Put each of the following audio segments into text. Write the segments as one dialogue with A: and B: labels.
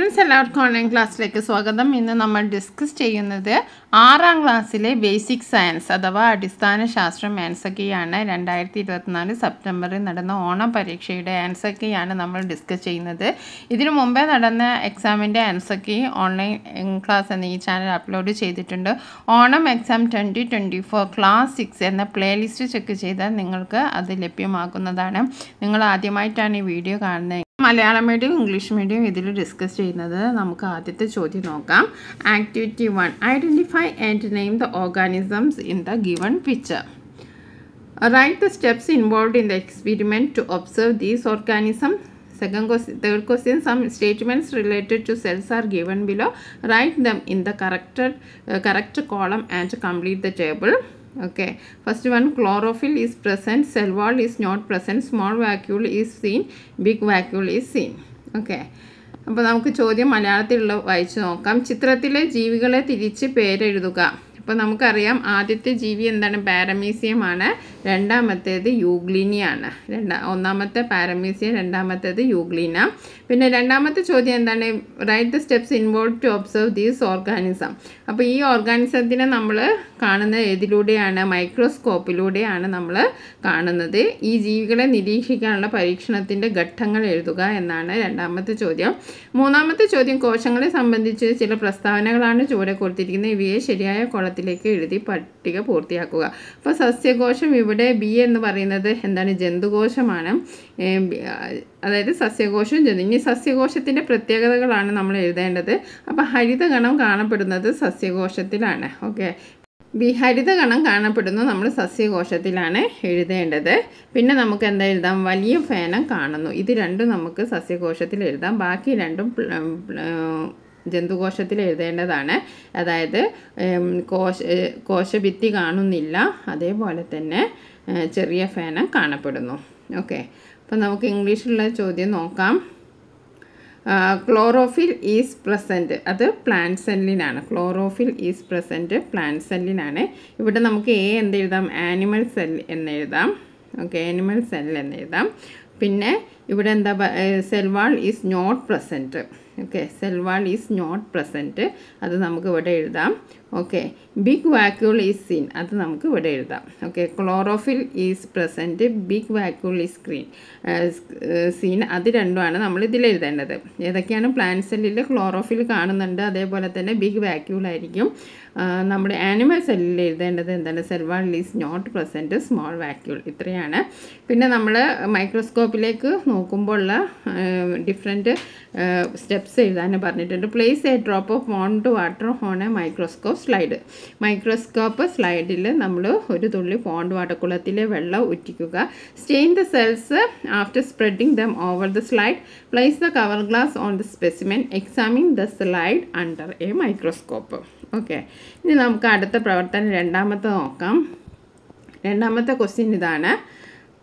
A: Friends എല്ലാവർക്കും online ക്ലാസ്സിലേക്ക് സ്വാഗതം ഇന്ന് നമ്മൾ ഡിസ്കസ് ചെയ്യുന്നത് ആറാം ക്ലാസ്സിലെ ബേസിക് സയൻസ് അഥവാ അടിസ്ഥാന ശാസ്ത്രം ആൻസക്കിയാണ് രണ്ടായിരത്തി ഇരുപത്തിനാല് സെപ്റ്റംബറിൽ നടന്ന ഓണം പരീക്ഷയുടെ ആൻസക്കിയാണ് നമ്മൾ ഡിസ്കസ് ചെയ്യുന്നത് ഇതിനു മുമ്പേ നടന്ന എക്സാമിൻ്റെ ആൻസക്കി ഓൺലൈൻ ക്ലാസ് എന്ന ഈ ചാനൽ അപ്ലോഡ് ചെയ്തിട്ടുണ്ട് Onam exam twenty twenty four class six എന്ന പ്ലേലിസ്റ്റ് ചെക്ക് ചെയ്താൽ നിങ്ങൾക്ക് അത് ലഭ്യമാകുന്നതാണ് നിങ്ങൾ ആദ്യമായിട്ടാണ് ഈ വീഡിയോ കാണുന്നത് മലയാളം മീഡിയം ഇംഗ്ലീഷ് മീഡിയം ഇതിൽ ഡിസ്കസ് ചെയ്യുന്നത് നമുക്ക് ആദ്യത്തെ ചോദ്യം നോക്കാം activity one identify and name the organisms in the given picture write the steps involve in the experiment to observe these organism second question third question some statements related to cells are given below write them in the corrected correct column and complete the table okay first one chlorophyll is present cell wall is not present small vacuole is seen big vacuole is seen okay അപ്പോൾ നമുക്ക് ചോദ്യം മലയാളത്തിൽ ഉള്ള വായിച്ചു നോക്കാം ചിത്രത്തിലെ ജീവികളെ തിരിച്ച് പേരെഴുതുക അപ്പോൾ നമുക്കറിയാം ആദ്യത്തെ ജീവി എന്താണ് പാരമീസിയമാണ് രണ്ടാമത്തേത് യൂഗ്ലിനിയാണ് രണ്ടാ ഒന്നാമത്തെ പാരമീസിയ രണ്ടാമത്തേത് യൂഗ്ലിന പിന്നെ രണ്ടാമത്തെ ചോദ്യം എന്താണ് write the steps involve to observe these organism അപ്പോൾ ഈ ഓർഗാനിസത്തിനെ നമ്മൾ കാണുന്നത് ഏതിലൂടെയാണ് മൈക്രോസ്കോപ്പിലൂടെയാണ് നമ്മൾ കാണുന്നത് ഈ ജീവികളെ നിരീക്ഷിക്കാനുള്ള പരീക്ഷണത്തിൻ്റെ ഘട്ടങ്ങൾ എഴുതുക എന്നാണ് രണ്ടാമത്തെ ചോദ്യം മൂന്നാമത്തെ ചോദ്യം കോശങ്ങളെ സംബന്ധിച്ച് ചില പ്രസ്താവനകളാണ് ചുവടെ കൊടുത്തിരിക്കുന്നത് ഇവയെ ശരിയായ കോളത്തിലേക്ക് എഴുതി പട്ടിക പൂർത്തിയാക്കുക അപ്പോൾ സസ്യകോശം വിവ ഇവിടെ ബി എന്ന് പറയുന്നത് എന്താണ് ജന്തുകോശമാണ് അതായത് സസ്യകോശവും ജന്തു ഇനി സസ്യകോശത്തിൻ്റെ പ്രത്യേകതകളാണ് നമ്മൾ എഴുതേണ്ടത് അപ്പോൾ ഹരിതഗണം കാണപ്പെടുന്നത് സസ്യകോശത്തിലാണ് ഓക്കെ ഹരിതഗണം കാണപ്പെടുന്നു നമ്മൾ സസ്യകോശത്തിലാണ് എഴുതേണ്ടത് പിന്നെ നമുക്ക് എന്താ എഴുതാം വലിയ ഫേനം കാണുന്നു ഇത് രണ്ടും നമുക്ക് സസ്യകോശത്തിൽ എഴുതാം ബാക്കി രണ്ടും ജന്തുകോശത്തിൽ എഴുതേണ്ടതാണ് അതായത് കോശ കോശഭിത്തി കാണുന്നില്ല അതേപോലെ തന്നെ ചെറിയ ഫേനം കാണപ്പെടുന്നു ഓക്കെ അപ്പോൾ നമുക്ക് ഇംഗ്ലീഷിലുള്ള ചോദ്യം നോക്കാം ക്ലോറോഫിൽ ഈസ് പ്രസൻറ്റ് അത് പ്ലാന്റ് സെല്ലിനാണ് ക്ലോറോഫിൽ ഈസ് പ്രസൻറ്റ് പ്ലാന്റ് സെല്ലിനാണ് ഇവിടെ നമുക്ക് എ എന്തെഴുതാം ആനിമൽ സെൽ എന്നെഴുതാം ഓക്കെ ആനിമൽ സെൽ എന്നെഴുതാം പിന്നെ ഇവിടെ എന്താ cell wall is not present okay cell wall is not present അത് നമുക്ക് ഇവിടെ എഴുതാം okay big vacuole is seen അത് നമുക്ക് ഇവിടെ എഴുതാം okay chlorophyll is present big vacuole is screen seen അത് രണ്ടുമാണ് നമ്മൾ ഇതിൽ എഴുതേണ്ടത് ഏതൊക്കെയാണ് പ്ലാന്റ് സെല്ലിൽ ക്ലോറോഫിൽ കാണുന്നുണ്ട് അതേപോലെ തന്നെ ബിഗ് വാക്യൂൾ ആയിരിക്കും uh, നമ്മുടെ ആനിമൽ സെല്ലിൽ എഴുതേണ്ടത് എന്താണ് cell wall is not present small vacuole ഇത്രയാണ് പിന്നെ നമ്മൾ മൈക്രോസ്കോപ്പിലേക്ക് ഉള്ള ഡിഫറെൻറ്റ് സ്റ്റെപ്സ് എഴുതാൻ പറഞ്ഞിട്ടുണ്ട് പ്ലേസ് എ ഡ്രോപ്പ് ഓഫ് വോൺ to water on a microscope slide microscope സ്ലൈഡിൽ നമ്മൾ ഒരു തുള്ളി പോണ്ട് വാട്ടക്കുളത്തിലെ വെള്ളം ഉറ്റിക്കുക stain the cells after spreading them over the slide place the cover glass on the specimen examine the slide under a microscope okay ഇനി നമുക്ക് അടുത്ത പ്രവർത്തനം രണ്ടാമത്തെ നോക്കാം രണ്ടാമത്തെ ക്വസ്റ്റ്യൻ ഇതാണ്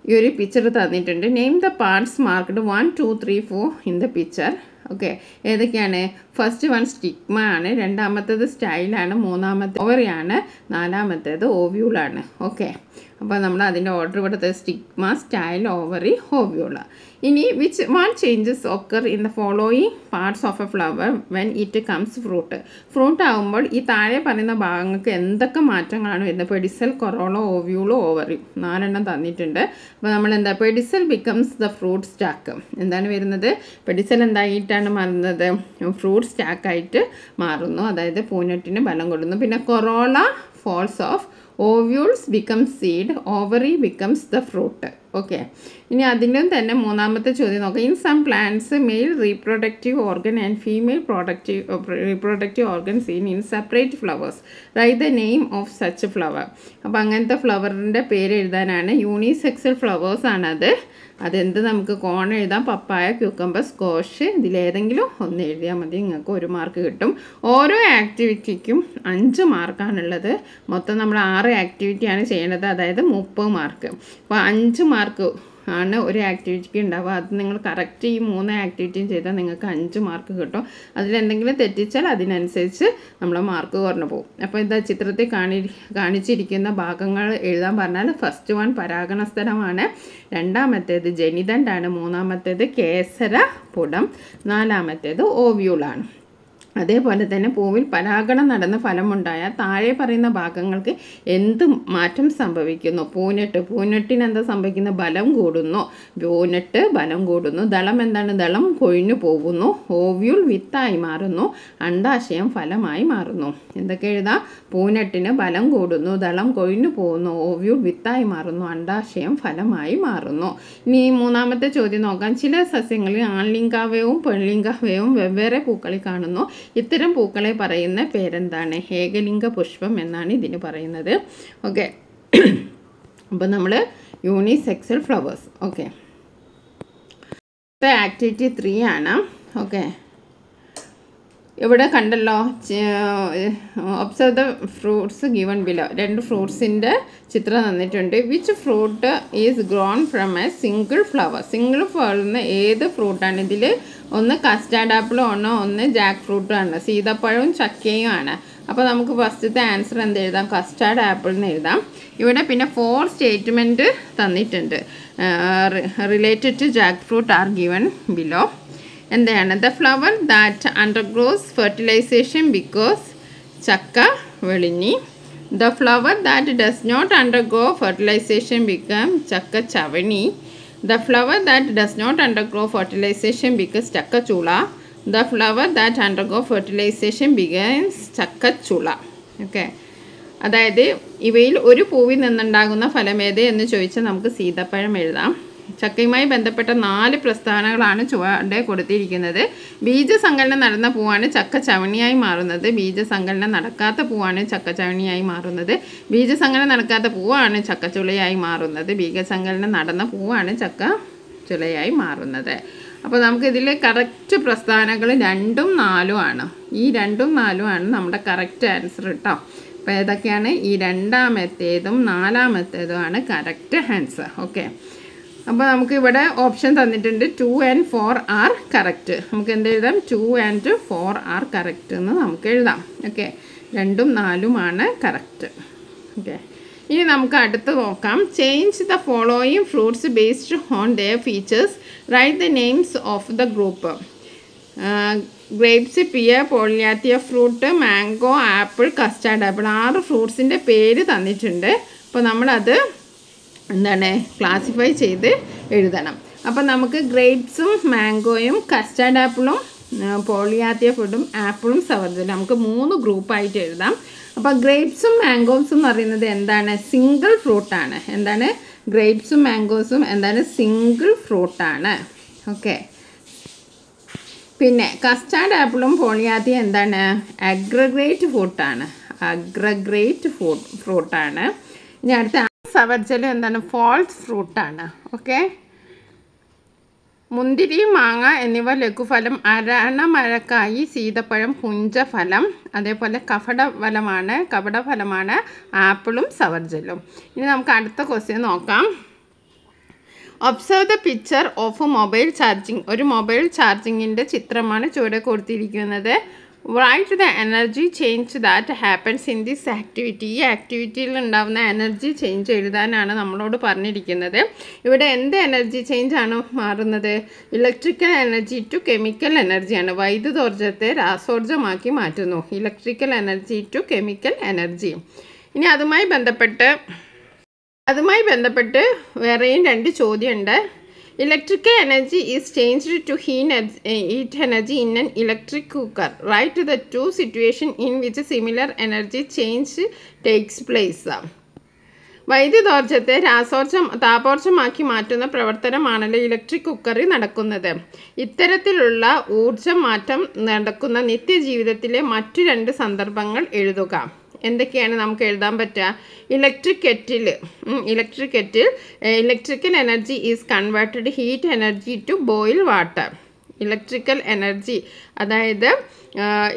A: ഈ ഒരു പിക്ചർ തന്നിട്ടുണ്ട് name the parts marked one two three four in the picture okay ഏതൊക്കെയാണ് ഫസ്റ്റ് വൺ സ്റ്റിഗ്മ ആണ് രണ്ടാമത്തേത് സ്റ്റൈലാണ് മൂന്നാമത്തെ ഓവറിയാണ് നാലാമത്തേത് ഓവ്യൂളാണ് ഓക്കെ അപ്പോൾ നമ്മൾ അതിൻ്റെ ഓർഡർ ഇവിടുത്തെ സ്റ്റിഗ്മ സ്റ്റൈൽ ഓവറി ഓവ്യൂള ഇനി which what changes occur in the following parts of a flower when it comes fruit fruit ആകുമ്പോൾ ഈ താഴെ പറയുന്ന ഭാഗങ്ങൾക്ക് എന്തൊക്കെ മാറ്റങ്ങളാണ് വരുന്നത് പെഡിസൽ കൊറോളോ ഓവ്യൂളോ ഓവറി നാലെണ്ണം തന്നിട്ടുണ്ട് അപ്പോൾ നമ്മൾ എന്താ pedicel becomes the fruit stalk എന്താണ് വരുന്നത് പെഡിസൽ എന്തായിട്ടാണ് മാറുന്നത് ഫ്രൂട്ട് സ്റ്റാക്കായിട്ട് മാറുന്നു അതായത് പൂനെട്ടിന് ബലം കൊടുക്കുന്നു പിന്നെ corolla falls off ovules becomes seed ovary becomes the fruit okay ഇനി അതിൻ്റെയും തന്നെ മൂന്നാമത്തെ ചോദ്യം നോക്കാം in some plants male reproductive organ and female productive reproductive organs in in separate flowers write the name of such flower അപ്പോൾ അങ്ങനത്തെ ഫ്ലവറിൻ്റെ പേര് എഴുതാനാണ് യൂണിസെക്സൽ ഫ്ലവേഴ്സ് ആണത് അതെന്ത് നമുക്ക് കോൺ എഴുതാം പപ്പായ ക്യൂക്കമ്പർ സ്കോഷ് ഇതിലേതെങ്കിലും ഒന്ന് എഴുതിയാൽ മതി നിങ്ങൾക്ക് ഒരു മാർക്ക് കിട്ടും ഓരോ ആക്ടിവിറ്റിക്കും അഞ്ച് മാർക്കാണുള്ളത് മൊത്തം നമ്മൾ ആറ് ആക്ടിവിറ്റിയാണ് ചെയ്യേണ്ടത് അതായത് മുപ്പത് മാർക്ക് അപ്പോൾ അഞ്ച് മാർക്ക് ആണ് ഒരു ആക്ടിവിറ്റിക്ക് ഉണ്ടാവുക അത് നിങ്ങൾ കറക്റ്റ് ഈ മൂന്ന് ആക്ടിവിറ്റിയും ചെയ്താൽ നിങ്ങൾക്ക് അഞ്ച് മാർക്ക് കിട്ടും അതിലെന്തെങ്കിലും തെറ്റിച്ചാൽ അതിനനുസരിച്ച് നമ്മളെ മാർക്ക് കുറഞ്ഞു പോകും അപ്പോൾ ഇതാ ചിത്രത്തിൽ കാണി കാണിച്ചിരിക്കുന്ന ഭാഗങ്ങൾ എഴുതാൻ പറഞ്ഞാൽ ഫസ്റ്റ് വൺ പരാഗണ സ്ഥലമാണ് രണ്ടാമത്തേത് ജനിതണ്ടാണ് മൂന്നാമത്തേത് കേസര പുടം നാലാമത്തേത് ഓവ്യൂളാണ് അതേപോലെ തന്നെ പൂവിൽ പരാഗണം നടന്ന് ഫലമുണ്ടായാൽ താഴെ പറയുന്ന ഭാഗങ്ങൾക്ക് എന്ത് മാറ്റം സംഭവിക്കുന്നു പൂനെട്ട് പൂനെട്ടിന് എന്താ സംഭവിക്കുന്ന ബലം കൂടുന്നു പൂനെട്ട് ബലം കൂടുന്നു ദളം എന്താണ് ദളം കൊഴിഞ്ഞു പോകുന്നു ഓവ്യുൾ വിത്തായി മാറുന്നു അണ്ടാശയം ഫലമായി മാറുന്നു എന്തൊക്കെ എഴുതാം പൂനെട്ടിന് ബലം കൂടുന്നു ദളം കൊഴിഞ്ഞു പോകുന്നു ഓവ്യുൾ വിത്തായി മാറുന്നു അണ്ടാശയം ഫലമായി മാറുന്നു ഇനി മൂന്നാമത്തെ ചോദ്യം നോക്കാം ചില സസ്യങ്ങളിൽ ആൺലിംഗാവയവും പെൺലിംഗാവയവും വെവ്വേറെ പൂക്കളിൽ കാണുന്നു ഇത്തരം പൂക്കളെ പറയുന്ന പേരെന്താണ് ഏകലിംഗ പുഷ്പം എന്നാണ് ഇതിന് പറയുന്നത് ഓക്കെ അപ്പോൾ നമ്മൾ unisexual flowers okay activity three ആണ് ഓക്കെ ഇവിടെ കണ്ടല്ലോ observe the fruits given below രണ്ട് ഫ്രൂട്ട്സിൻ്റെ ചിത്രം തന്നിട്ടുണ്ട് which fruit is grown from a single flower single ഫ്ലവറിന്ന് ഏത് ഫ്രൂട്ടാണ് ഇതിൽ ഒന്ന് കസ്റ്റാർഡ് ആപ്പിളും ആണ് ഒന്ന് ജാക്ക് ഫ്രൂട്ടും ആണ് സീതപ്പഴവും ചക്കയും ആണ് അപ്പോൾ നമുക്ക് ഫസ്റ്റത്തെ ആൻസർ എന്ത് എഴുതാം കസ്റ്റാർഡ് ആപ്പിൾ എന്ന് എഴുതാം ഇവിടെ പിന്നെ ഫോർ സ്റ്റേറ്റ്മെൻറ്റ് തന്നിട്ടുണ്ട് related to jackfruit are given below എന്താണ് the flower that undergrows fertilization because ചക്ക വെളിഞ്ഞി the flower that does not undergrow fertilization become ചക്ക ചവണി the flower that does not undergrow fertilization becomes ചക്ക ചുള the flower that undergo fertilization begins ചക്ക ചുള okay അതായത് ഇവയിൽ ഒരു പൂവിൽ നിന്നുണ്ടാകുന്ന ഫലമേത് എന്ന് ചോദിച്ചാൽ നമുക്ക് സീതപ്പഴം എഴുതാം ചക്കയുമായി ബന്ധപ്പെട്ട നാല് പ്രസ്താവനകളാണ് ചുവടെ കൊടുത്തിരിക്കുന്നത് ബീജസങ്കലനം നടന്ന പൂവാണ് ചക്ക ചവണിയായി മാറുന്നത് ബീജസങ്കലനം നടക്കാത്ത പൂവാണ് ചക്ക ചവണിയായി മാറുന്നത് ബീജസങ്കലനം നടക്കാത്ത പൂവാണ് ചുളയായി മാറുന്നത് ബീജസങ്കലനം നടന്ന പൂവാണ് ചക്ക ചുളയായി മാറുന്നത് അപ്പോൾ നമുക്കിതിൽ കറക്റ്റ് പ്രസ്താവനകൾ രണ്ടും നാലും ആണ് ഈ രണ്ടും നാലും ആണ് നമ്മുടെ കറക്റ്റ് ആൻസർ കേട്ടോ അപ്പോൾ ഏതൊക്കെയാണ് ഈ രണ്ടാമത്തേതും നാലാമത്തേതുമാണ് കറക്റ്റ് ആൻസർ ഓക്കെ അപ്പോൾ നമുക്ക് ഇവിടെ ഓപ്ഷൻ തന്നിട്ടുണ്ട് two and four are correct നമുക്ക് എന്ത് എഴുതാം two and four are correct എന്ന് നമുക്ക് എഴുതാം ഓക്കെ രണ്ടും നാലുമാണ് കറക്റ്റ് ഓക്കെ ഇനി നമുക്ക് അടുത്ത് നോക്കാം change the following fruits based on the features write the names of the group grapes pear polyalthia fruit mango apple custard apple ആറ് ഫ്രൂട്ട്സിൻ്റെ പേര് തന്നിട്ടുണ്ട് അപ്പോൾ നമ്മളത് എന്താണ് ക്ലാസിഫൈ ചെയ്ത് എഴുതണം അപ്പം നമുക്ക് ഗ്രേപ്സും മാംഗോയും കസ്റ്റാർഡ് ആപ്പിളും പോളിയാത്തിയ ഫുഡും ആപ്പിളും സവർജലും നമുക്ക് മൂന്ന് ഗ്രൂപ്പായിട്ട് എഴുതാം അപ്പോൾ ഗ്രേപ്സും മാംഗോസും എന്ന് പറയുന്നത് എന്താണ് സിംഗിൾ ഫ്രൂട്ടാണ് എന്താണ് ഗ്രേപ്സും മാംഗോസും എന്താണ് സിംഗിൾ ഫ്രൂട്ടാണ് ഓക്കെ പിന്നെ കസ്റ്റാർഡ് ആപ്പിളും പോളിയാത്തിയ എന്താണ് അഗ്രഗ്രേറ്റ് ഫ്രൂട്ടാണ് അഗ്രഗ്രേറ്റ് ഫ്രൂട്ടാണ് ഇനി അടുത്ത സവർജലം എന്താണ് ഫോൾസ് ഫ്രൂട്ടാണ് ഓക്കെ മുന്തിരി മാങ്ങ എന്നിവ ലഘുഫലം അരണ മഴക്കായി സീതപ്പഴം പുഞ്ചഫലം അതേപോലെ കഫടഫലമാണ് കപടഫലമാണ് ആപ്പിളും സവർജലും ഇനി നമുക്ക് അടുത്ത ക്വസ്റ്റ്യൻ നോക്കാം observe the picture of mobile charging ഒരു മൊബൈൽ ചാർജിങ്ങിൻ്റെ ചിത്രമാണ് ചുവടെ കൊടുത്തിരിക്കുന്നത് write the energy change that happens in this activity ഈ ആക്ടിവിറ്റിയിൽ ഉണ്ടാകുന്ന എനർജി ചേഞ്ച് എഴുതാനാണ് നമ്മളോട് പറഞ്ഞിരിക്കുന്നത് ഇവിടെ എന്ത് എനർജി ചേഞ്ച് ആണ് മാറുന്നത് ഇലക്ട്രിക്കൽ എനർജി ടു കെമിക്കൽ എനർജിയാണ് വൈദ്യുതോർജ്ജത്തെ രാസോർജ്ജമാക്കി മാറ്റുന്നു electrical energy to chemical energy ഇനി അതുമായി ബന്ധപ്പെട്ട് അതുമായി ബന്ധപ്പെട്ട് വേറെയും രണ്ട് ചോദ്യമുണ്ട് electrical energy is changed to ഹീൻ heat energy in an electric cooker write the two situation in which similar energy change takes place വൈദ്യുതോർജത്തെ രാസോർജം താപോർജ്ജമാക്കി മാറ്റുന്ന പ്രവർത്തനമാണല്ലോ ഇലക്ട്രിക് കുക്കറിൽ നടക്കുന്നത് ഇത്തരത്തിലുള്ള ഊർജ്ജ മാറ്റം നടക്കുന്ന നിത്യജീവിതത്തിലെ മറ്റു രണ്ട് സന്ദർഭങ്ങൾ എഴുതുക എന്തൊക്കെയാണ് നമുക്ക് എഴുതാൻ പറ്റുക electric kettle electric kettle electrical energy is converted heat energy to boil water electrical energy അതായത്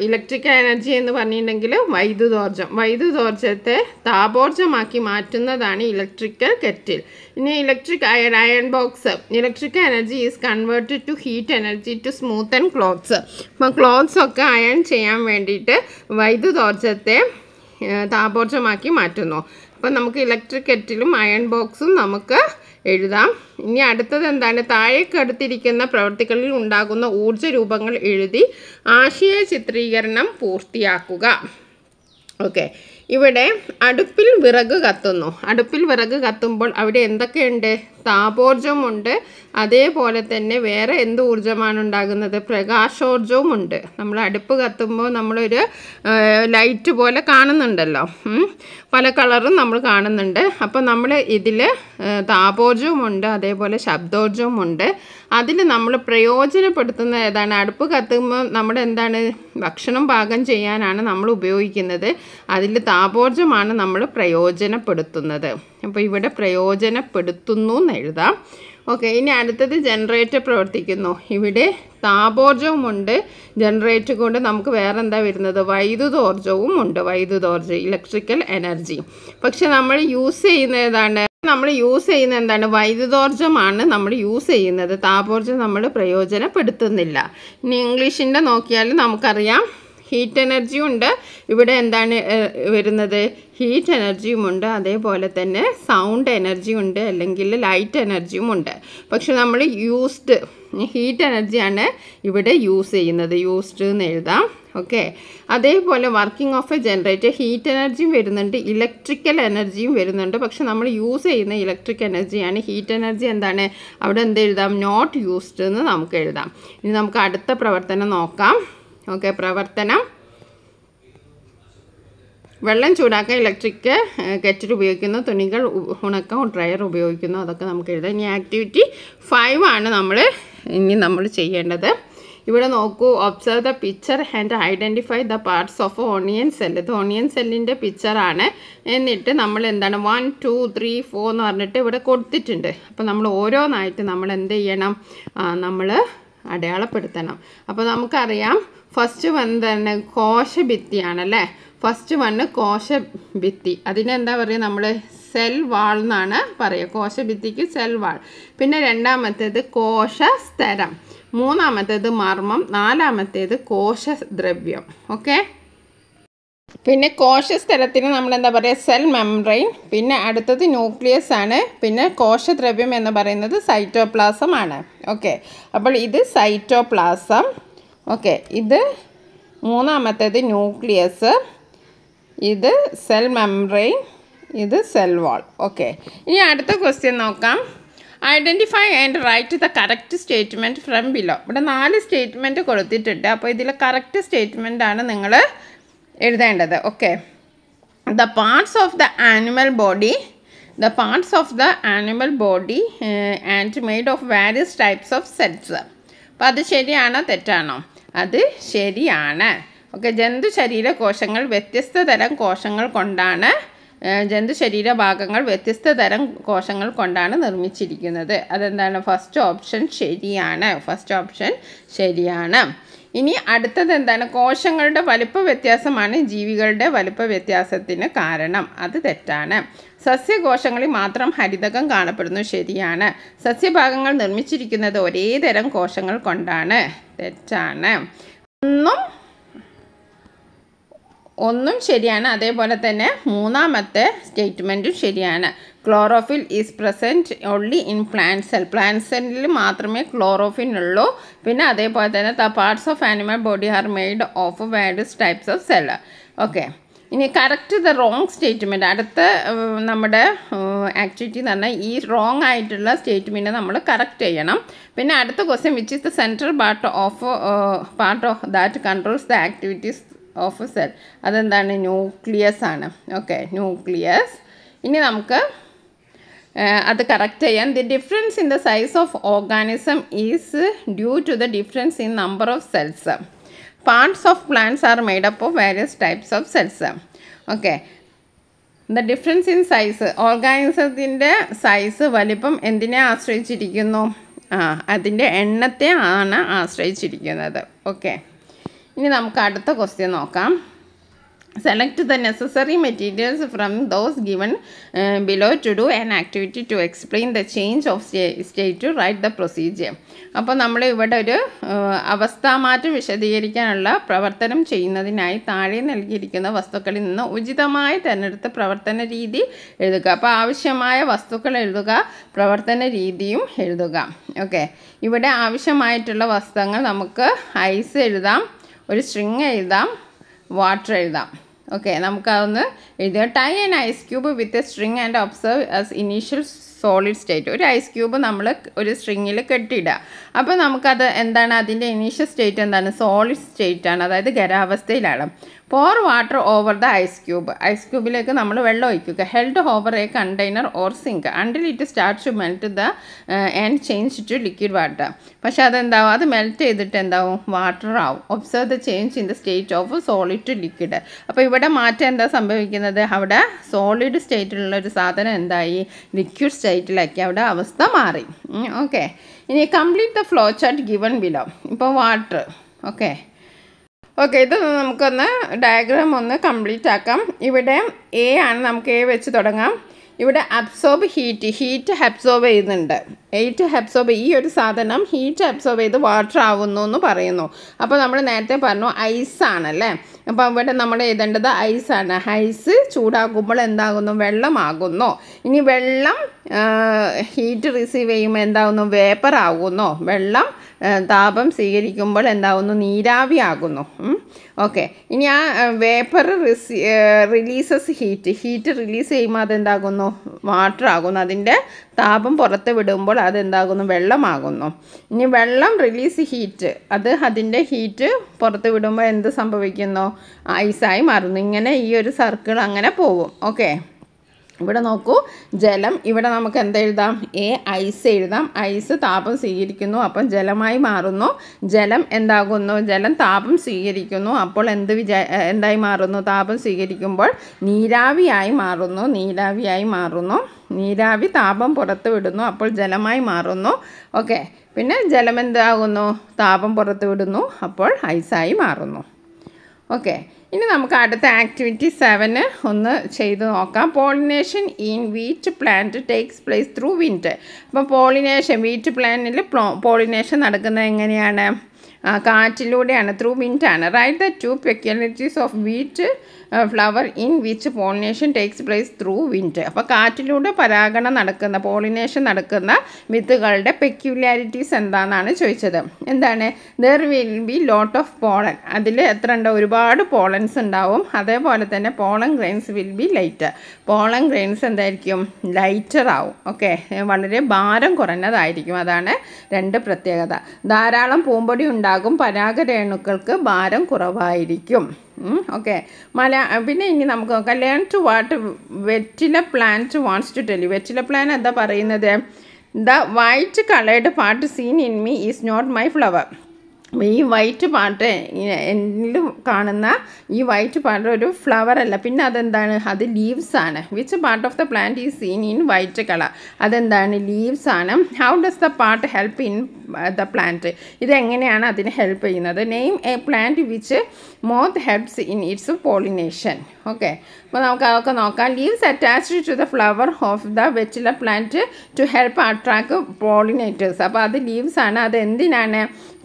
A: ഇലക്ട്രിക്കൽ എനർജി എന്ന് പറഞ്ഞിട്ടുണ്ടെങ്കിൽ വൈദ്യുതോർജം വൈദ്യുതോർജത്തെ താപോർജമാക്കി മാറ്റുന്നതാണ് ഇലക്ട്രിക്കൽ കെറ്റിൽ ഇനി electric iron iron box electrical energy is converted to heat energy to smooth and clothes clothes ക്ലോത്ത്സൊക്കെ iron ചെയ്യാൻ വേണ്ടിയിട്ട് വൈദ്യുതോർജത്തെ താപോർജ്ജമാക്കി മാറ്റുന്നു അപ്പം നമുക്ക് ഇലക്ട്രിക് കെറ്റിലും അയൺ ബോക്സും നമുക്ക് എഴുതാം ഇനി അടുത്തത് എന്താണ് താഴേക്കടുത്തിരിക്കുന്ന പ്രവർത്തികളിൽ ഉണ്ടാകുന്ന ഊർജ്ജ രൂപങ്ങൾ എഴുതി ആശയ ചിത്രീകരണം പൂർത്തിയാക്കുക ഓക്കെ ഇവിടെ അടുപ്പിൽ വിറക് കത്തുന്നു അടുപ്പിൽ വിറക് കത്തുമ്പോൾ അവിടെ എന്തൊക്കെയുണ്ട് ഉണ്ട് അതേപോലെ തന്നെ വേറെ എന്ത് ഊർജ്ജമാണ് ഉണ്ടാകുന്നത് പ്രകാശോർജവും ഉണ്ട് നമ്മൾ അടുപ്പ് കത്തുമ്പോൾ നമ്മളൊരു ലൈറ്റ് പോലെ കാണുന്നുണ്ടല്ലോ പല കളറും നമ്മൾ കാണുന്നുണ്ട് അപ്പോൾ നമ്മൾ ഇതിൽ ഉണ്ട് അതേപോലെ ഉണ്ട് അതിൽ നമ്മൾ പ്രയോജനപ്പെടുത്തുന്ന ഏതാണ് അടുപ്പ് കത്തുമ്പോൾ നമ്മൾ എന്താണ് ഭക്ഷണം പാകം ചെയ്യാനാണ് നമ്മൾ ഉപയോഗിക്കുന്നത് അതിൽ താപോർജ്ജമാണ് നമ്മൾ പ്രയോജനപ്പെടുത്തുന്നത് അപ്പോൾ ഇവിടെ പ്രയോജനപ്പെടുത്തുന്നു എന്ന് എഴുതാം ഓക്കെ ഇനി അടുത്തത് ജനറേറ്റർ പ്രവർത്തിക്കുന്നു ഇവിടെ താപോർജ്ജവുമുണ്ട് ജനറേറ്റർ കൊണ്ട് നമുക്ക് വേറെ എന്താ വരുന്നത് വൈദ്യുതോർജ്ജവും ഉണ്ട് വൈദ്യുതോർജ്ജം ഇലക്ട്രിക്കൽ എനർജി പക്ഷെ നമ്മൾ യൂസ് ചെയ്യുന്ന ഏതാണ് നമ്മൾ യൂസ് ചെയ്യുന്ന എന്താണ് വൈദ്യുതോർജ്ജമാണ് നമ്മൾ യൂസ് ചെയ്യുന്നത് താപോർജ്ജം നമ്മൾ പ്രയോജനപ്പെടുത്തുന്നില്ല ഇനി ഇംഗ്ലീഷിൻ്റെ നോക്കിയാൽ നമുക്കറിയാം ഹീറ്റ് എനർജിയും ഉണ്ട് ഇവിടെ എന്താണ് വരുന്നത് ഹീറ്റ് എനർജിയും ഉണ്ട് അതേപോലെ തന്നെ സൗണ്ട് എനർജിയും ഉണ്ട് അല്ലെങ്കിൽ ലൈറ്റ് എനർജിയും ഉണ്ട് പക്ഷെ നമ്മൾ യൂസ്ഡ് ഹീറ്റ് എനർജിയാണ് ഇവിടെ യൂസ് ചെയ്യുന്നത് യൂസ്ഡ് എന്ന് എഴുതാം ഓക്കെ അതേപോലെ working of a generator heat എനർജിയും വരുന്നുണ്ട് ഇലക്ട്രിക്കൽ എനർജിയും വരുന്നുണ്ട് പക്ഷെ നമ്മൾ യൂസ് ചെയ്യുന്ന ഇലക്ട്രിക് എനർജിയാണ് ഹീറ്റ് എനർജി എന്താണ് അവിടെ എന്ത് എഴുതാം നോട്ട് യൂസ്ഡ് എന്ന് നമുക്ക് എഴുതാം ഇനി നമുക്ക് അടുത്ത പ്രവർത്തനം നോക്കാം ഓക്കെ പ്രവർത്തനം വെള്ളം ചൂടാക്കാൻ ഇലക്ട്രിക് കെറ്റിൽ ഉപയോഗിക്കുന്നു തുണികൾ ഉണക്കം ഡ്രയർ ഉപയോഗിക്കുന്നു അതൊക്കെ നമുക്ക് എഴുതാം ഇനി ആക്ടിവിറ്റി ഫൈവ് ആണ് നമ്മൾ ഇനി നമ്മൾ ചെയ്യേണ്ടത് ഇവിടെ നോക്കൂ observe the picture and identify the parts of onion cell ഇത് ഓണിയൻ സെല്ലിൻ്റെ പിക്ചറാണ് എന്നിട്ട് നമ്മൾ എന്താണ് വൺ ടു ത്രീ ഫോർ എന്ന് പറഞ്ഞിട്ട് ഇവിടെ കൊടുത്തിട്ടുണ്ട് അപ്പോൾ നമ്മൾ ഓരോന്നായിട്ട് നമ്മൾ എന്ത് ചെയ്യണം നമ്മൾ അടയാളപ്പെടുത്തണം അപ്പോൾ നമുക്കറിയാം ഫസ്റ്റ് വൺ തന്നെ കോശഭിത്തിയാണല്ലേ ഫസ്റ്റ് വണ്ണ് കോശഭിത്തി അതിനെന്താ പറയുക നമ്മൾ സെൽ വാൾ എന്നാണ് പറയുക കോശഭിത്തിക്ക് സെൽ വാൾ പിന്നെ രണ്ടാമത്തേത് കോശ മൂന്നാമത്തേത് മർമ്മം നാലാമത്തേത് കോശദ്രവ്യം ഓക്കെ പിന്നെ കോശസ്ഥലത്തിന് നമ്മൾ എന്താ പറയുക സെൽ മെംബ്രെയിൻ പിന്നെ അടുത്തത് ന്യൂക്ലിയസ് ആണ് പിന്നെ കോശദ്രവ്യം എന്ന് പറയുന്നത് സൈറ്റോപ്ലാസം ആണ് ഓക്കെ അപ്പോൾ ഇത് സൈറ്റോപ്ലാസം ഓക്കെ ഇത് മൂന്നാമത്തേത് ന്യൂക്ലിയസ് ഇത് സെൽ മെംബ്രെയിൻ ഇത് സെൽ വാൾ ഓക്കെ ഇനി അടുത്ത ക്വസ്റ്റ്യൻ നോക്കാം identify and write the correct statement from below ഇവിടെ നാല് സ്റ്റേറ്റ്മെൻറ്റ് കൊടുത്തിട്ടുണ്ട് അപ്പോൾ ഇതിൽ കറക്റ്റ് സ്റ്റേറ്റ്മെൻ്റ് ആണ് നിങ്ങൾ എഴുതേണ്ടത് okay the parts of the animal body the parts of the animal body and made of various types of cells അപ്പോൾ അത് ശരിയാണോ തെറ്റാണോ അത് ശരിയാണ് ഓക്കെ ജന്തു ശരീര കോശങ്ങൾ വ്യത്യസ്ത തരം കോശങ്ങൾ കൊണ്ടാണ് ജന്തു ശരീര ഭാഗങ്ങൾ വ്യത്യസ്ത തരം കോശങ്ങൾ കൊണ്ടാണ് നിർമ്മിച്ചിരിക്കുന്നത് അതെന്താണ് ഫസ്റ്റ് ഓപ്ഷൻ ശരിയാണ് ഫസ്റ്റ് ഓപ്ഷൻ ശരിയാണ് ഇനി അടുത്തത് എന്താണ് കോശങ്ങളുടെ വലിപ്പ വ്യത്യാസമാണ് ജീവികളുടെ വലിപ്പ വ്യത്യാസത്തിന് കാരണം അത് തെറ്റാണ് സസ്യകോശങ്ങളിൽ മാത്രം ഹരിതകം കാണപ്പെടുന്നു ശരിയാണ് സസ്യഭാഗങ്ങൾ നിർമ്മിച്ചിരിക്കുന്നത് ഒരേ തരം കോശങ്ങൾ കൊണ്ടാണ് തെറ്റാണ് ഒന്നും ഒന്നും ശരിയാണ് അതേപോലെ തന്നെ മൂന്നാമത്തെ സ്റ്റേറ്റ്മെൻറ്റും ശരിയാണ് chlorophyll is present only in plant cell plant സെല്ലിൽ മാത്രമേ ക്ലോറോഫിൻ ഉള്ളൂ പിന്നെ അതേപോലെ തന്നെ the parts of animal body are made of words types of cell okay ഇനി കറക്റ്റ് ദ റോങ് സ്റ്റേറ്റ്മെൻറ്റ് അടുത്ത നമ്മുടെ ആക്ടിവിറ്റി എന്ന് പറഞ്ഞാൽ ഈ റോങ് ആയിട്ടുള്ള സ്റ്റേറ്റ്മെൻറ്റ് നമ്മൾ കറക്റ്റ് ചെയ്യണം പിന്നെ അടുത്ത question which is the central part of part of that controls the activities of cell അതെന്താണ് ന്യൂക്ലിയസ് ആണ് ഓക്കെ ന്യൂക്ലിയസ് ഇനി നമുക്ക് അത് കറക്റ്റ് ചെയ്യാം the difference in the size of organism is due to the difference in number of cells Parts of plants are made up of various types of cells. Okay. The difference in size ഓർഗാനിസത്തിൻ്റെ size വലിപ്പം എന്തിനെ ആശ്രയിച്ചിരിക്കുന്നു ആ അതിൻ്റെ എണ്ണത്തെ ആണ് ആശ്രയിച്ചിരിക്കുന്നത് okay ഇനി നമുക്ക് അടുത്ത ക്വസ്റ്റ്യൻ നോക്കാം select the necessary materials from those given below to do an activity to explain the change of state to write the procedure അപ്പോൾ നമ്മൾ ഇവിടെ ഒരു അവസ്ഥാമാറ്റം വിശദീകരിക്കാനുള്ള പ്രവർത്തനം ചെയ്യുന്നതിനായി താഴെ നൽകിയിരിക്കുന്ന വസ്തുക്കളിൽ നിന്ന് ഉചിതമായി തിരഞ്ഞെടുത്ത പ്രവർത്തന രീതി എഴുതുക അപ്പോൾ ആവശ്യമായ വസ്തുക്കൾ എഴുതുക പ്രവർത്തന രീതിയും എഴുതുക ഓക്കെ ഇവിടെ ആവശ്യമായിട്ടുള്ള വസ്ത്രങ്ങൾ നമുക്ക് ഐസ് എഴുതാം ഒരു സ്ട്രിങ് എഴുതാം വാട്ടർ എഴുതാം ഓക്കെ നമുക്കതൊന്ന് എഴുതുക tie and ice cube with a string and observe as initial solid state ഒരു ഐസ് ക്യൂബ് നമ്മൾ ഒരു സ്ട്രിങ്ങിൽ കെട്ടിയിടുക അപ്പോൾ നമുക്കത് എന്താണ് അതിൻ്റെ ഇനീഷ്യൽ സ്റ്റേറ്റ് എന്താണ് സോളിഡ് സ്റ്റേറ്റ് ആണ് അതായത് ഖരാവസ്ഥയിലാണ് pour water over the ice cube ice ക്യൂബിലേക്ക് നമ്മൾ വെള്ളം ഒഴിക്കുക held over a container or sink until it start to melt the and change to liquid water പക്ഷേ അതെന്താവും അത് മെൽറ്റ് ചെയ്തിട്ട് എന്താവും വാട്ടർ ആവും observe the change in the state of solid to liquid അപ്പോൾ ഇവിടെ മാറ്റം എന്താ സംഭവിക്കുന്നത് അവിടെ സോളിഡ് സ്റ്റേറ്റിലുള്ള ഒരു സാധനം എന്തായി ലിക്വിഡ് സ്റ്റേറ്റിലാക്കി അവിടെ അവസ്ഥ മാറി ഓക്കെ ഇനി complete the flow chart given below ഇപ്പോൾ വാട്ടർ ഓക്കെ ഓക്കെ ഇത് നമുക്കൊന്ന് ഡയഗ്രാം ഒന്ന് കംപ്ലീറ്റ് ആക്കാം ഇവിടെ എ ആണ് നമുക്ക് എ വെച്ച് തുടങ്ങാം ഇവിടെ അബ്സോർബ് ഹീറ്റ് ഹീറ്റ് അബ്സോർബ് ചെയ്യുന്നുണ്ട് ഹീറ്റ് അബ്സോർബ് ഈ ഒരു സാധനം ഹീറ്റ് അബ്സോർബ് ചെയ്ത് വാട്ടർ ആവുന്നു എന്ന് പറയുന്നു അപ്പോൾ നമ്മൾ നേരത്തെ പറഞ്ഞു ഐസ് ആണല്ലേ അപ്പോൾ ഇവിടെ നമ്മൾ എഴുതേണ്ടത് ഐസാണ് ഐസ് ചൂടാകുമ്പോൾ എന്താകുന്നു വെള്ളമാകുന്നു ഇനി വെള്ളം ഹീറ്റ് റിസീവ് ചെയ്യുമ്പോൾ എന്താകുന്നു വേപ്പർ ആകുന്നു വെള്ളം താപം സ്വീകരിക്കുമ്പോൾ നീരാവി ആകുന്നു ഓക്കെ ഇനി ആ വേപ്പർ റിസി റിലീസസ് ഹീറ്റ് ഹീറ്റ് റിലീസ് ചെയ്യുമ്പോൾ അതെന്താകുന്നു വാട്ടർ ആകുന്നു അതിൻ്റെ താപം പുറത്ത് വിടുമ്പോൾ അതെന്താകുന്നു വെള്ളമാകുന്നു ഇനി വെള്ളം റിലീസ് ഹീറ്റ് അത് അതിൻ്റെ ഹീറ്റ് പുറത്ത് വിടുമ്പോൾ എന്ത് സംഭവിക്കുന്നു ഐസായി മാറുന്നു ഇങ്ങനെ ഈ ഒരു സർക്കിൾ അങ്ങനെ പോവും ഓക്കെ ഇവിടെ നോക്കൂ ജലം ഇവിടെ നമുക്ക് എന്തെഴുതാം എ ഐസ് എഴുതാം ഐസ് താപം സ്വീകരിക്കുന്നു അപ്പം ജലമായി മാറുന്നു ജലം എന്താകുന്നു ജലം താപം സ്വീകരിക്കുന്നു അപ്പോൾ എന്ത് എന്തായി മാറുന്നു താപം സ്വീകരിക്കുമ്പോൾ നീരാവിയായി മാറുന്നു നീരാവിയായി മാറുന്നു നീരാവി താപം പുറത്ത് വിടുന്നു അപ്പോൾ ജലമായി മാറുന്നു ഓക്കെ പിന്നെ ജലം എന്താകുന്നു താപം പുറത്ത് വിടുന്നു അപ്പോൾ ഐസായി മാറുന്നു ഓക്കെ ഇനി നമുക്ക് അടുത്ത ആക്ടിവിറ്റി സെവന് ഒന്ന് ചെയ്ത് നോക്കാം pollination in wheat plant takes place through wind അപ്പോൾ പോളിനേഷൻ വീറ്റ് പ്ലാന്റിൽ പോളിനേഷൻ നടക്കുന്നത് എങ്ങനെയാണ് കാറ്റിലൂടെയാണ് ത്രൂ വിൻഡാണ് write the two peculiarities of wheat flower in which pollination takes place through wind അപ്പോൾ കാറ്റിലൂടെ പരാഗണം നടക്കുന്ന പോളിനേഷൻ നടക്കുന്ന വിത്തുകളുടെ പെക്യുലാരിറ്റീസ് എന്താണെന്നാണ് ചോദിച്ചത് എന്താണ് there will be lot of pollen അതിൽ എത്ര ഉണ്ടോ ഒരുപാട് പോളൻസ് ഉണ്ടാവും അതേപോലെ തന്നെ pollen grains will be lighter pollen grains എന്തായിരിക്കും ലൈറ്റർ ആവും ഓക്കെ വളരെ ഭാരം കുറഞ്ഞതായിരിക്കും അതാണ് രണ്ട് പ്രത്യേകത ധാരാളം പൂമ്പൊടി ഉണ്ടാകും ഉണ്ടാകും പരാഗരേണുക്കൾക്ക് ഭാരം കുറവായിരിക്കും ഓക്കെ മല പിന്നെ ഇനി നമുക്ക് നോക്കാം ലേൺ ടു വാട്ട് വെറ്റില പ്ലാന്റ് വാണ്ട്സ് ടു ടെലി വെറ്റില പ്ലാൻ എന്താ പറയുന്നത് the white coloured part seen in me is not my flower ഈ വൈറ്റ് പാർട്ട് എന്നിലും കാണുന്ന ഈ വൈറ്റ് പാർട്ട് ഒരു ഫ്ലവർ അല്ല പിന്നെ അതെന്താണ് അത് ലീവ്സ് ആണ് which part of the plant is seen in white colour അതെന്താണ് ലീവ്സ് ആണ് how does the part help in the plant ഇതെങ്ങനെയാണ് അതിന് ഹെൽപ്പ് ചെയ്യുന്നത് name a plant which moth helps in its pollination okay അപ്പോൾ നമുക്ക് അതൊക്കെ നോക്കാം leaves attached to the flower of the വെറ്റില plant to help attract pollinators അപ്പോൾ അത് ലീവ്സ് ആണ് അത് എന്തിനാണ്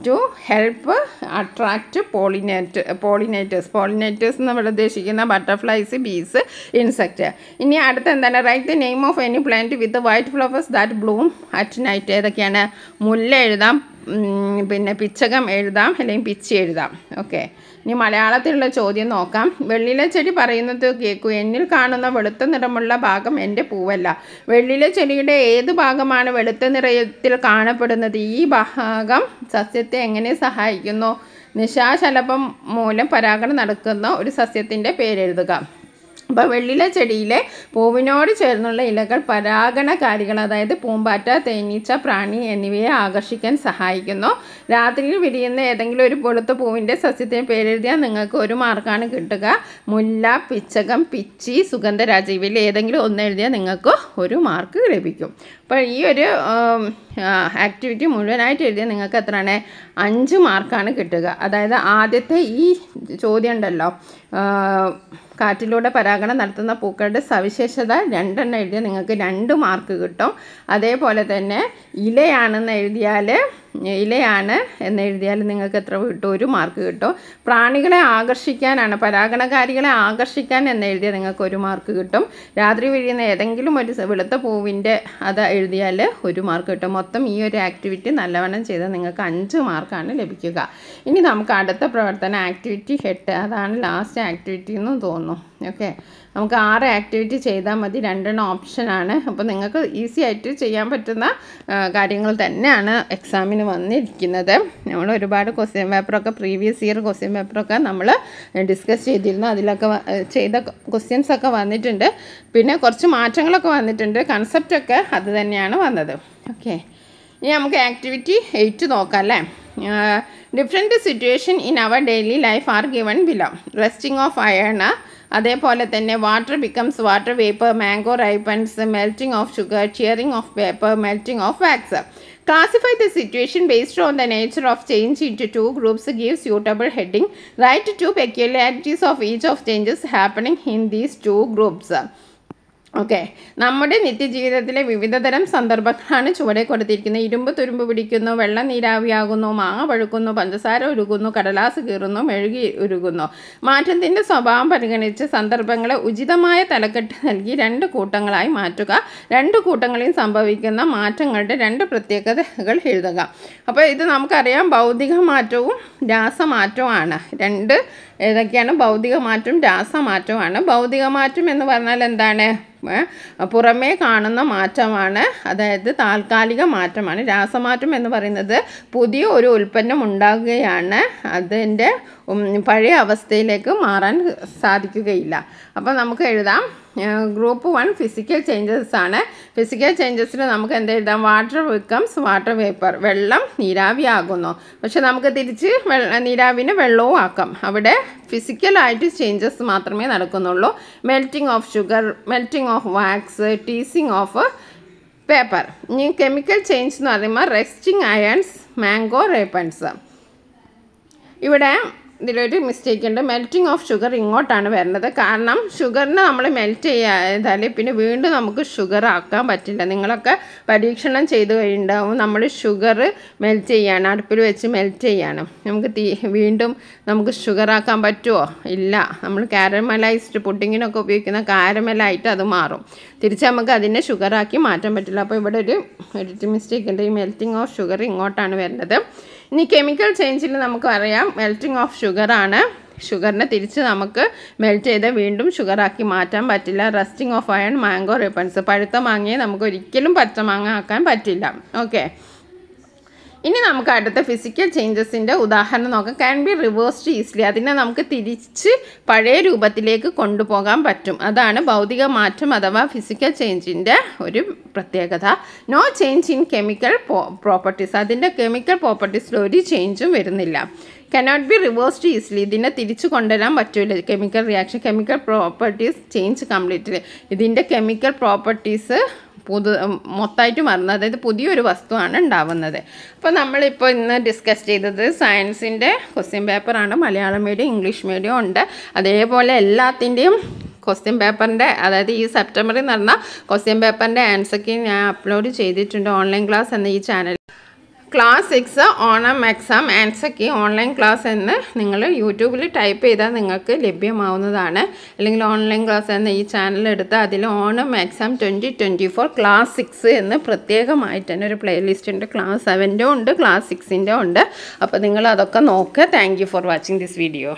A: to help attract pollinate pollinators pollinators എന്ന് ഇവിടെ ഉദ്ദേശിക്കുന്ന ബട്ടർഫ്ലൈസ് ബീസ് ഇൻസെക്റ്റ് ഇനി അടുത്ത എന്താണ് write the name of any plant with white flowers that bloom at night ഏതൊക്കെയാണ് മുല്ല എഴുതാം പിന്നെ പിച്ചകം എഴുതാം അല്ലെങ്കിൽ പിച്ചി എഴുതാം ഓക്കെ ഇനി മലയാളത്തിലുള്ള ചോദ്യം നോക്കാം വെള്ളിലെ ചെടി പറയുന്നത് കേൾക്കൂ എന്നിൽ കാണുന്ന വെളുത്ത നിറമുള്ള ഭാഗം എൻ്റെ പൂവല്ല വെള്ളിലെ ചെടിയുടെ ഏത് ഭാഗമാണ് വെളുത്ത നിറയത്തിൽ കാണപ്പെടുന്നത് ഈ ഭാഗം സസ്യത്തെ എങ്ങനെ സഹായിക്കുന്നു നിശാശലഭം മൂലം പരാഗണം നടക്കുന്ന ഒരു സസ്യത്തിൻ്റെ പേരെഴുതുക അപ്പോൾ വെള്ളില ചെടിയിലെ പൂവിനോട് ചേർന്നുള്ള ഇലകൾ പരാഗണകാരികൾ അതായത് പൂമ്പാറ്റ തേനീച്ച പ്രാണി എന്നിവയെ ആകർഷിക്കാൻ സഹായിക്കുന്നു രാത്രിയിൽ വിരിയുന്ന ഏതെങ്കിലും ഒരു പൊളുത്ത പൂവിൻ്റെ സസ്യത്തിന് പേരെഴുതിയാൽ നിങ്ങൾക്ക് ഒരു മാർക്കാണ് കിട്ടുക മുല്ല പിച്ചകം പിച്ചി സുഗന്ധരാജ ഇവയിൽ ഏതെങ്കിലും ഒന്ന് എഴുതിയാൽ നിങ്ങൾക്ക് ഒരു മാർക്ക് ലഭിക്കും അപ്പോൾ ഈ ഒരു ആക്ടിവിറ്റി മുഴുവനായിട്ട് എഴുതിയാൽ നിങ്ങൾക്ക് എത്രയാണ് അഞ്ച് മാർക്കാണ് കിട്ടുക അതായത് ആദ്യത്തെ ഈ ചോദ്യം ഉണ്ടല്ലോ കാറ്റിലൂടെ പരാഗണം നടത്തുന്ന പൂക്കളുടെ സവിശേഷത രണ്ടെണ്ണം എഴുതിയാൽ നിങ്ങൾക്ക് രണ്ട് മാർക്ക് കിട്ടും അതേപോലെ തന്നെ ഇലയാണെന്ന് എഴുതിയാൽ ഇലയാണ് എന്നെഴുതിയാൽ നിങ്ങൾക്ക് എത്ര കിട്ടും ഒരു മാർക്ക് കിട്ടും പ്രാണികളെ ആകർഷിക്കാനാണ് പരാഗണകാരികളെ ആകർഷിക്കാൻ എന്നെഴുതിയാൽ നിങ്ങൾക്ക് ഒരു മാർക്ക് കിട്ടും രാത്രി വീഴുന്ന ഏതെങ്കിലും ഒരു വെളുത്ത പൂവിൻ്റെ അത് എഴുതിയാൽ ഒരു മാർക്ക് കിട്ടും മൊത്തം ഈ ഒരു ആക്ടിവിറ്റി നല്ലവണ്ണം ചെയ്താൽ നിങ്ങൾക്ക് അഞ്ച് മാർക്കാണ് ലഭിക്കുക ഇനി നമുക്ക് അടുത്ത പ്രവർത്തന ആക്ടിവിറ്റി എട്ട് അതാണ് ലാസ്റ്റ് ആക്ടിവിറ്റി എന്ന് തോന്നുന്നു ഓക്കെ നമുക്ക് ആറ് ആക്ടിവിറ്റി ചെയ്താൽ മതി രണ്ടെണ്ണം ഓപ്ഷനാണ് അപ്പോൾ നിങ്ങൾക്ക് ഈസി ആയിട്ട് ചെയ്യാൻ പറ്റുന്ന കാര്യങ്ങൾ തന്നെയാണ് എക്സാമിന് വന്നിരിക്കുന്നത് നമ്മൾ ഒരുപാട് ക്വസ്റ്റ്യൻ പേപ്പറൊക്കെ പ്രീവിയസ് ഇയർ ക്വസ്റ്റ്യൻ പേപ്പറൊക്കെ നമ്മൾ ഡിസ്കസ് ചെയ്തിരുന്നു അതിലൊക്കെ ചെയ്ത ക്വസ്റ്റ്യൻസൊക്കെ വന്നിട്ടുണ്ട് പിന്നെ കുറച്ച് മാറ്റങ്ങളൊക്കെ വന്നിട്ടുണ്ട് കൺസെപ്റ്റൊക്കെ അത് തന്നെയാണ് വന്നത് ഓക്കെ ഇനി നമുക്ക് ആക്ടിവിറ്റി എയ്റ്റ് നോക്കാം അല്ലേ different situation in our daily life are given below rusting of iron അതേപോലെ തന്നെ water becomes water vapour mango ripens melting of sugar tearing of paper melting of wax Classify the situation based on the nature of change into two groups gives suitable heading. Write two peculiarities of each of changes happening in these two groups. Okay നമ്മുടെ നിത്യജീവിതത്തിലെ വിവിധതരം സന്ദർഭങ്ങളാണ് ചുവടെ കൊടുത്തിരിക്കുന്നത് ഇരുമ്പ് തുരുമ്പ് പിടിക്കുന്നു വെള്ളം നീരാവിയാകുന്നു മാങ്ങ പഴുക്കുന്നു പഞ്ചസാര ഉരുകുന്നു കടലാസ് കീറുന്നു മെഴുകി ഉരുകുന്നു മാറ്റത്തിൻ്റെ സ്വഭാവം പരിഗണിച്ച് സന്ദർഭങ്ങളെ ഉചിതമായ തലക്കെട്ട് നൽകി രണ്ട് കൂട്ടങ്ങളായി മാറ്റുക രണ്ട് കൂട്ടങ്ങളിൽ സംഭവിക്കുന്ന മാറ്റങ്ങളുടെ രണ്ട് പ്രത്യേകതകൾ എഴുതുക അപ്പോൾ ഇത് നമുക്കറിയാം ഭൗതിക മാറ്റവും ആണ് രണ്ട് ഏതൊക്കെയാണ് ഭൗതികമാറ്റം രാസമാറ്റമാണ് ഭൗതികമാറ്റം എന്ന് പറഞ്ഞാൽ എന്താണ് പുറമേ കാണുന്ന മാറ്റമാണ് അതായത് താൽക്കാലിക മാറ്റമാണ് രാസമാറ്റം എന്ന് പറയുന്നത് പുതിയ ഒരു ഉൽപ്പന്നം ഉണ്ടാകുകയാണ് അതിൻ്റെ പഴയ അവസ്ഥയിലേക്ക് മാറാൻ സാധിക്കുകയില്ല അപ്പോൾ നമുക്ക് എഴുതാം ഗ്രൂപ്പ് വൺ ഫിസിക്കൽ ചേഞ്ചസ് ആണ് ഫിസിക്കൽ ചേഞ്ചസിൽ നമുക്ക് എന്ത് എഴുതാം വാട്ടർ വിക്കംസ് വാട്ടർ വേപ്പർ വെള്ളം നീരാവിയാകുന്നു പക്ഷെ നമുക്ക് തിരിച്ച് നീരാവിനെ വെള്ളവും ആക്കാം അവിടെ ഫിസിക്കലായിട്ട് ചേഞ്ചസ് മാത്രമേ നടക്കുന്നുള്ളൂ melting of sugar melting of wax tearing of paper ഇനി കെമിക്കൽ ചേഞ്ച് എന്ന് പറയുമ്പോൾ റെസ്റ്റിംഗ് അയൺസ് മാംഗോ റേപ്പൺസ് ഇവിടെ ഇതിലൊരു മിസ്റ്റേക്ക് ഉണ്ട് മെൽറ്റിംഗ് ഓഫ് ഷുഗർ ഇങ്ങോട്ടാണ് വരുന്നത് കാരണം ഷുഗറിനെ നമ്മൾ മെൽറ്റ് ചെയ്താൽ പിന്നെ വീണ്ടും നമുക്ക് ഷുഗർ ആക്കാൻ പറ്റില്ല നിങ്ങളൊക്കെ പരീക്ഷണം ചെയ്ത് കഴിയുണ്ടാവും നമ്മൾ ഷുഗർ മെൽറ്റ് ചെയ്യാണ് അടുപ്പിൽ വെച്ച് മെൽറ്റ് ചെയ്യാണ് നമുക്ക് തീ വീണ്ടും നമുക്ക് ഷുഗർ ആക്കാൻ പറ്റുമോ ഇല്ല നമ്മൾ കാരമലൈസ്ഡ് പുഡിങ്ങിനൊക്കെ ഉപയോഗിക്കുന്ന കാരമലായിട്ട് അത് മാറും തിരിച്ച് നമുക്ക് അതിനെ ഷുഗറാക്കി മാറ്റാൻ പറ്റില്ല അപ്പോൾ ഇവിടെ ഒരു ഒരു മിസ്റ്റേക്ക് ഉണ്ട് ഈ മെൽറ്റിംഗ് ഓഫ് ഷുഗർ ഇങ്ങോട്ടാണ് വരുന്നത് ഇനി കെമിക്കൽ ചേഞ്ചിൽ നമുക്ക് അറിയാം മെൽറ്റിംഗ് ഓഫ് ഷുഗറാണ് ഷുഗറിനെ തിരിച്ച് നമുക്ക് മെൽറ്റ് ചെയ്ത് വീണ്ടും ഷുഗറാക്കി മാറ്റാൻ പറ്റില്ല rusting of iron mango ripens പഴുത്ത മാങ്ങയെ നമുക്ക് ഒരിക്കലും പച്ച മാങ്ങ ആക്കാൻ പറ്റില്ല ഓക്കെ ഇനി നമുക്ക് അടുത്ത ഫിസിക്കൽ ചേഞ്ചസിൻ്റെ ഉദാഹരണം നോക്കാം ക്യാൻ ബി റിവേഴ്സ്ഡ് ഈസ്ലി അതിനെ നമുക്ക് തിരിച്ച് പഴയ രൂപത്തിലേക്ക് കൊണ്ടുപോകാൻ പറ്റും അതാണ് ഭൗതിക മാറ്റം അഥവാ ഫിസിക്കൽ ചേഞ്ചിൻ്റെ ഒരു പ്രത്യേകത no change in chemical properties അതിൻ്റെ കെമിക്കൽ പ്രോപ്പർട്ടീസിൽ ഒരു ചേഞ്ചും വരുന്നില്ല കനോട്ട് ബി റിവേഴ്സ്ഡ് ഈസിലി ഇതിനെ തിരിച്ചു കൊണ്ടുവരാൻ പറ്റില്ല chemical reaction chemical properties change completely ഇതിൻ്റെ കെമിക്കൽ പ്രോപ്പർട്ടീസ് പുതു മൊത്തമായിട്ട് മറന്നു അതായത് പുതിയൊരു വസ്തുവാണ് ഉണ്ടാവുന്നത് അപ്പോൾ നമ്മളിപ്പോൾ ഇന്ന് ഡിസ്കസ് ചെയ്തത് സയൻസിൻ്റെ ക്വസ്റ്റ്യൻ പേപ്പറാണ് മലയാളം മീഡിയം ഇംഗ്ലീഷ് മീഡിയം ഉണ്ട് അതേപോലെ എല്ലാത്തിൻ്റെയും ക്വസ്റ്റ്യൻ പേപ്പറിൻ്റെ അതായത് ഈ സെപ്റ്റംബറിൽ നടന്ന ക്വസ്റ്റ്യൻ പേപ്പറിൻ്റെ ആൻസറൊക്കെ ഞാൻ അപ്ലോഡ് ചെയ്തിട്ടുണ്ട് ഓൺലൈൻ ക്ലാസ് എന്ന ഈ channel class six Onam exam ആൻസക്കി ഓൺലൈൻ ക്ലാസ് എന്ന് നിങ്ങൾ യൂട്യൂബിൽ ടൈപ്പ് ചെയ്താൽ നിങ്ങൾക്ക് ലഭ്യമാവുന്നതാണ് അല്ലെങ്കിൽ ഓൺലൈൻ ക്ലാസ് എന്ന് ഈ ചാനൽ എടുത്ത് അതിൽ Onam exam twenty twenty four class six എന്ന് പ്രത്യേകമായിട്ട് തന്നെ ഒരു പ്ലേലിസ്റ്റ് ഉണ്ട് ക്ലാസ് സെവൻ്റെ ഉണ്ട് ക്ലാസ് സിക്സിൻ്റെ ഉണ്ട് അപ്പോൾ നിങ്ങൾ അതൊക്കെ നോക്കുക thank for watching this video